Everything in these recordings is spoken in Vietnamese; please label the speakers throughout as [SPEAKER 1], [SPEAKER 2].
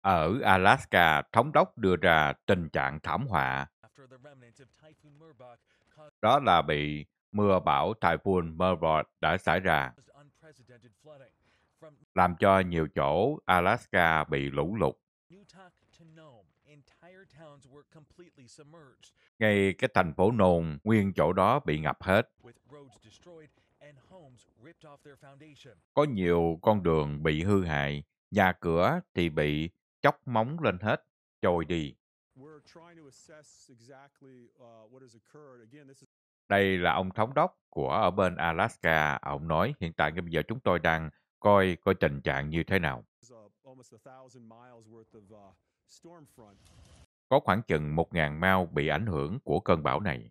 [SPEAKER 1] Ở Alaska, thống đốc đưa ra tình trạng thảm họa. Đó là bị mưa bão Typhoon Merbot đã xảy ra, làm cho nhiều chỗ Alaska bị lũ lụt. Ngay cái thành phố Nôn, nguyên chỗ đó bị ngập hết. Có nhiều con đường bị hư hại, nhà cửa thì bị chóc móng lên hết, trồi đi. Uh, Đây là ông thống đốc của ở bên Alaska. Ông nói hiện tại bây giờ chúng tôi đang coi coi tình trạng như thế nào. Uh, Có khoảng chừng 1.000 mao bị ảnh hưởng của cơn bão này.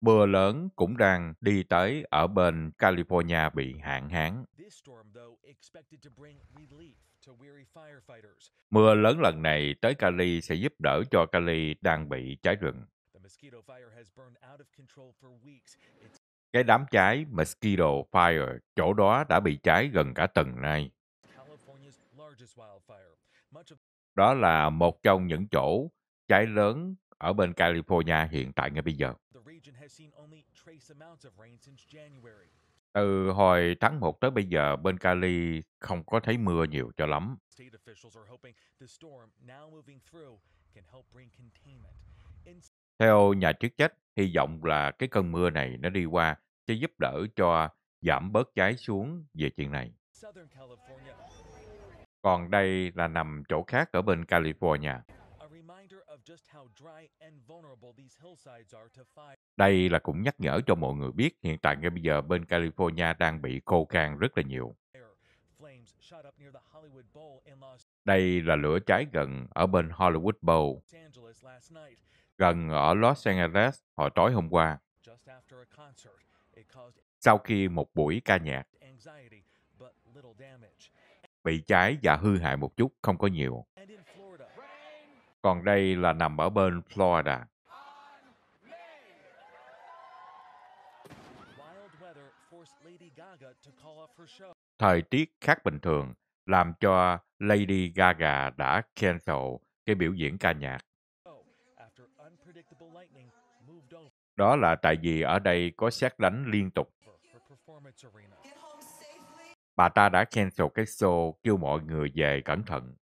[SPEAKER 1] Mưa lớn cũng đang đi tới ở bên California bị hạn hán. Mưa lớn lần này tới Cali sẽ giúp đỡ cho Cali đang bị cháy rừng. Cái đám cháy Mosquito Fire chỗ đó đã bị cháy gần cả tuần nay. Đó là một trong những chỗ cháy lớn ở bên California hiện tại ngay bây giờ. Từ hồi tháng 1 tới bây giờ, bên Cali không có thấy mưa nhiều cho lắm. Theo nhà chức trách, hy vọng là cái cơn mưa này nó đi qua sẽ giúp đỡ cho giảm bớt cháy xuống về chuyện này. Còn đây là nằm chỗ khác ở bên California. Đây là cũng nhắc nhở cho mọi người biết hiện tại ngay bây giờ bên California đang bị khô khan rất là nhiều. Đây là lửa cháy gần ở bên Hollywood Bowl, gần ở Los Angeles hồi tối hôm qua.
[SPEAKER 2] Sau khi một buổi ca nhạc
[SPEAKER 1] bị cháy và hư hại một chút, không có nhiều. Còn đây là nằm ở bên Florida. Thời tiết khác bình thường làm cho Lady Gaga đã cancel cái biểu diễn ca nhạc. Oh, Đó là tại vì ở đây có xét đánh liên tục. Bà ta đã cancel cái show kêu mọi người về cẩn thận.